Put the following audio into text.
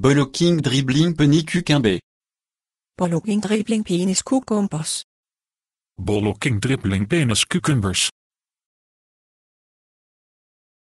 Blocking dribbling penicu quimbe. Blocking dribbling penis cucumbers. Blocking dribbling penis cucumbers.